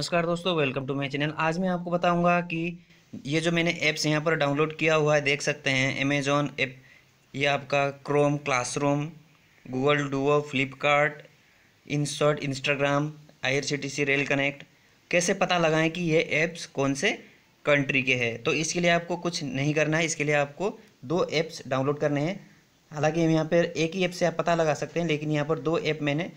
नमस्कार दोस्तों welcome to my channel आज मैं आपको बताऊंगा कि ये जो मैंने ऐप्स यहाँ पर डाउनलोड किया हुआ है देख सकते हैं अमेजोन ऐप ये आपका Chrome Classroom Google Duo Flipkart short Instagram I rail connect कैसे पता लगाएं कि ये ऐप्स कौन से कंट्री के हैं तो इसके लिए आपको कुछ नहीं करना है इसके लिए आपको दो ऐप्स डाउनलोड करने हैं हालांकि यहाँ पर एक ही ऐप से आप पता लगा सकते हैं लेकिन यहाँ पर दो ऐप मैंने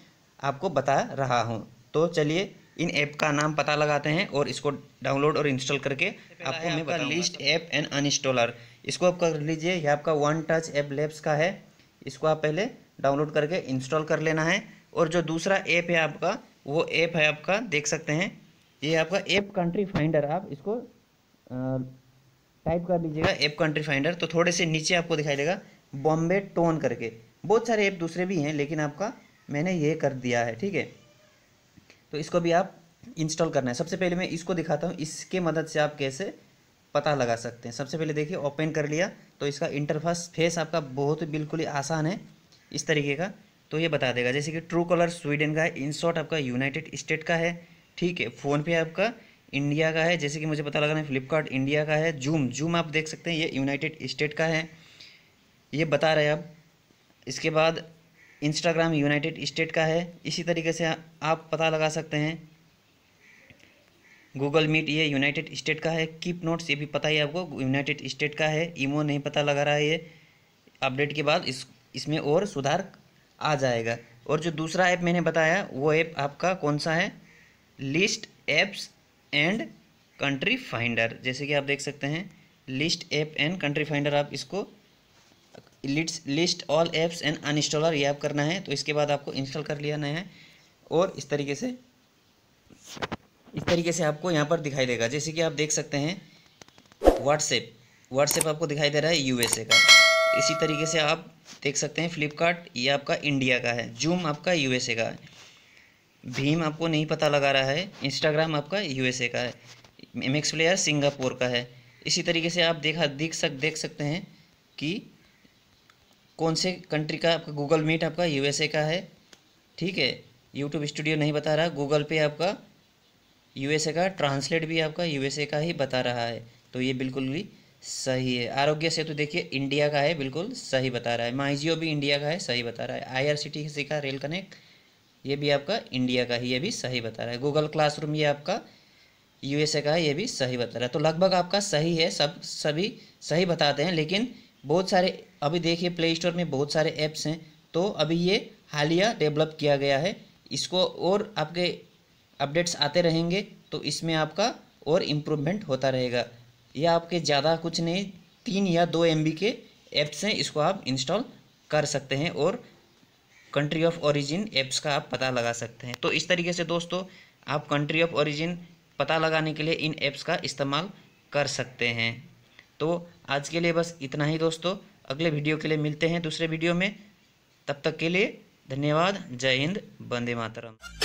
आपको बता रहा हूँ तो चलिए इन ऐप का नाम पता लगाते हैं और इसको डाउनलोड और इंस्टॉल करके आपको मैं बता लिस्ट तो ऐप एंड अनइंस्टॉलर इसको आप कर लीजिए यह आपका वन टच ऐप लेब्स का है इसको आप पहले डाउनलोड करके इंस्टॉल कर लेना है और जो दूसरा ऐप है आपका वो ऐप है आपका देख सकते हैं ये आपका ऐप कंट्री फाइंडर आप इसको टाइप कर लीजिएगा ऐप कंट्री फाइंडर तो थोड़े से नीचे आपको दिखाई देगा बॉम्बे टोन करके बहुत सारे ऐप दूसरे भी हैं लेकिन आपका मैंने ये कर दिया है ठीक है तो इसको भी आप इंस्टॉल करना है सबसे पहले मैं इसको दिखाता हूँ इसके मदद से आप कैसे पता लगा सकते हैं सबसे पहले देखिए ओपन कर लिया तो इसका इंटरफेस फेस आपका बहुत बिल्कुल ही आसान है इस तरीके का तो ये बता देगा जैसे कि ट्रू कलर स्वीडन का है इनशॉट आपका यूनाइटेड स्टेट का है ठीक है फ़ोन पे आपका इंडिया का है जैसे कि मुझे पता लगा ना फ्लिपकार्ट इंडिया का है जूम जूम आप देख सकते हैं ये यूनाइटेड स्टेट का है ये बता रहे हैं अब इसके बाद इंस्टाग्राम यूनाइटेड स्टेट का है इसी तरीके से आप पता लगा सकते हैं गूगल मीट ये यूनाइटेड स्टेट का है कीप नोट्स ये भी पता ही आपको यूनाइटेड स्टेट का है ईमो नहीं पता लगा रहा है ये अपडेट के बाद इस इसमें और सुधार आ जाएगा और जो दूसरा ऐप मैंने बताया वो ऐप आपका कौन सा है list apps and country finder जैसे कि आप देख सकते हैं list app and country finder आप इसको lists list all apps and uninstaller ये आप करना है तो इसके बाद आपको इंस्टॉल कर नया है और इस तरीके से इस तरीके से आपको यहाँ पर दिखाई देगा जैसे कि आप देख सकते हैं व्हाट्सएप व्हाट्सएप आपको दिखाई दे रहा है यूएसए का इसी तरीके से आप देख सकते हैं फ्लिपकार्ट ये आपका इंडिया का है जूम आपका यूएसए का है भीम आपको नहीं पता लगा रहा है इंस्टाग्राम आपका यूएसए का है एम एक्स प्लेयर सिंगापुर का है इसी तरीके से आप देखा देख सक देख सकते हैं कि कौन से कंट्री का आपका गूगल मीट आपका यूएसए का है ठीक है यूट्यूब स्टूडियो नहीं बता रहा गूगल पे आपका यूएसए का ट्रांसलेट भी आपका यूएसए का ही बता रहा है तो ये बिल्कुल भी सही है आरोग्य सेतु देखिए इंडिया का है बिल्कुल सही बता रहा है माइजियो भी इंडिया का है सही बता रहा है आईआरसीटीसी का रेल कनेक्ट ये भी आपका इंडिया का ही ये भी सही बता रहा है गूगल क्लासरूम ये आपका यूएसए का है ये भी सही बता रहा है तो लगभग आपका सही है सब सभी सही बताते हैं लेकिन बहुत सारे अभी देखिए प्ले स्टोर में बहुत सारे ऐप्स हैं तो अभी ये हालिया डेवलप किया गया है इसको और आपके अपडेट्स आते रहेंगे तो इसमें आपका और इम्प्रूवमेंट होता रहेगा यह आपके ज़्यादा कुछ नहीं तीन या दो एम के ऐप्स हैं इसको आप इंस्टॉल कर सकते हैं और कंट्री ऑफ ओरिजिन ऐप्स का आप पता लगा सकते हैं तो इस तरीके से दोस्तों आप कंट्री ऑफ ओरिजिन पता लगाने के लिए इन ऐप्स का इस्तेमाल कर सकते हैं तो आज के लिए बस इतना ही दोस्तों अगले वीडियो के लिए मिलते हैं दूसरे वीडियो में तब तक के लिए धन्यवाद जय हिंद बंदे मातरम